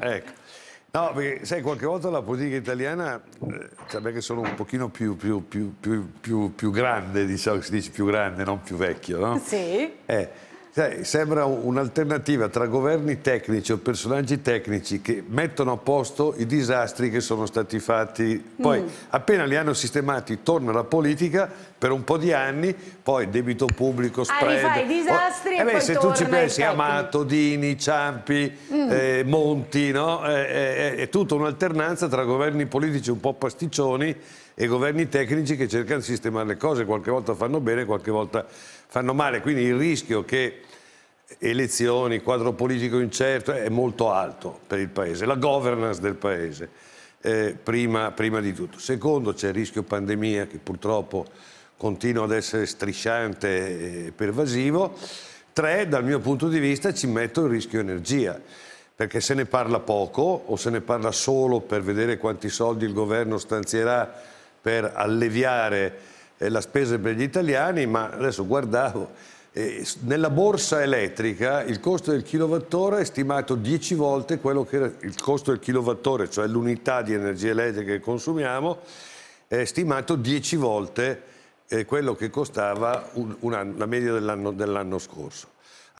Ecco. No, perché sai, qualche volta la politica italiana, eh, vabbè cioè, che sono un pochino più, più, più, più grande, diciamo, si dice più grande, non più vecchio, no? Sì. Eh, Sai, sembra un'alternativa tra governi tecnici o personaggi tecnici che mettono a posto i disastri che sono stati fatti. Poi, mm. appena li hanno sistemati, torna la politica per un po' di anni, poi debito pubblico, ah, spread. Ah, i disastri oh, e eh beh, se tu ci pensi, Amato, Dini, Ciampi, mm. eh, Monti, no? Eh, eh, eh, è tutta un'alternanza tra governi politici un po' pasticcioni e governi tecnici che cercano di sistemare le cose, qualche volta fanno bene, qualche volta fanno male. Quindi il rischio che elezioni, quadro politico incerto, è molto alto per il Paese, la governance del Paese, eh, prima, prima, di tutto. Secondo, c'è il rischio pandemia che purtroppo continua ad essere strisciante e pervasivo. Tre, dal mio punto di vista, ci metto il rischio energia, perché se ne parla poco o se ne parla solo per vedere quanti soldi il governo stanzierà per alleviare eh, la spesa per gli italiani, ma adesso guardavo nella borsa elettrica il costo del kilowattora è stimato 10 volte quello che era il costo del kilowattora, cioè l'unità di energia elettrica che consumiamo, è stimato 10 volte eh, quello che costava un, un anno, la media dell'anno dell scorso.